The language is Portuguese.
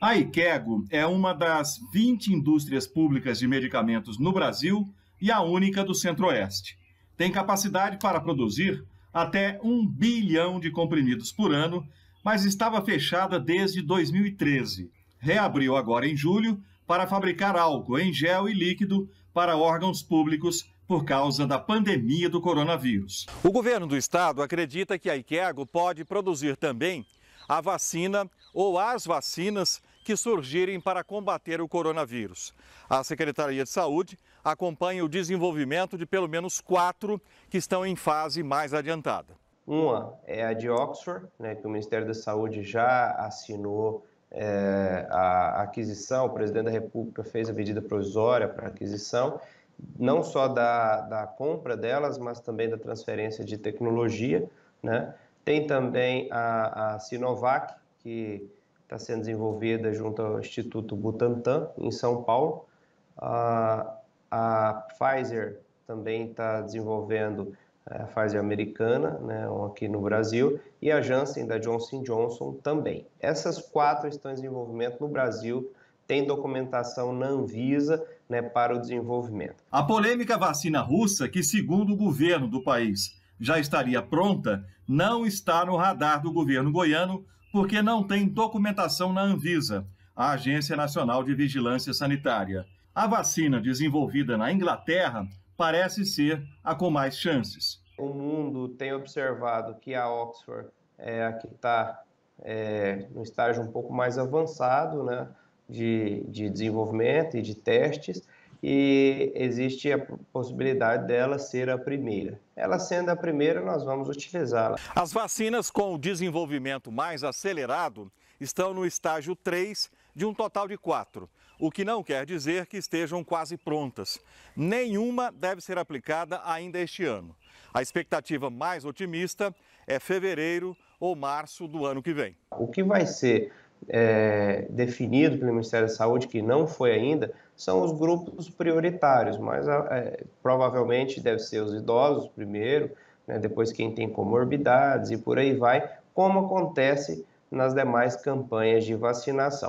A Ikego é uma das 20 indústrias públicas de medicamentos no Brasil e a única do Centro-Oeste. Tem capacidade para produzir até um bilhão de comprimidos por ano, mas estava fechada desde 2013. Reabriu agora em julho para fabricar álcool em gel e líquido para órgãos públicos por causa da pandemia do coronavírus. O governo do estado acredita que a Ikego pode produzir também a vacina ou as vacinas que surgirem para combater o coronavírus. A Secretaria de Saúde acompanha o desenvolvimento de pelo menos quatro que estão em fase mais adiantada. Uma é a de Oxford, né, que o Ministério da Saúde já assinou é, a aquisição, o presidente da República fez a medida provisória para aquisição, não só da, da compra delas, mas também da transferência de tecnologia. Né? Tem também a, a Sinovac, que está sendo desenvolvida junto ao Instituto Butantan, em São Paulo. A, a Pfizer também está desenvolvendo é, a Pfizer americana, né, aqui no Brasil, e a Janssen da Johnson Johnson também. Essas quatro estão em desenvolvimento no Brasil, tem documentação na Anvisa né, para o desenvolvimento. A polêmica vacina russa, que segundo o governo do país já estaria pronta, não está no radar do governo goiano porque não tem documentação na Anvisa, a Agência Nacional de Vigilância Sanitária. A vacina desenvolvida na Inglaterra parece ser a com mais chances. O mundo tem observado que a Oxford é a que está é, no estágio um pouco mais avançado né, de, de desenvolvimento e de testes, e existe a possibilidade dela ser a primeira. Ela sendo a primeira, nós vamos utilizá-la. As vacinas com o desenvolvimento mais acelerado estão no estágio 3 de um total de quatro, o que não quer dizer que estejam quase prontas. Nenhuma deve ser aplicada ainda este ano. A expectativa mais otimista é fevereiro ou março do ano que vem. O que vai ser é, definido pelo Ministério da Saúde, que não foi ainda, são os grupos prioritários, mas é, provavelmente deve ser os idosos primeiro, né, depois quem tem comorbidades e por aí vai, como acontece nas demais campanhas de vacinação.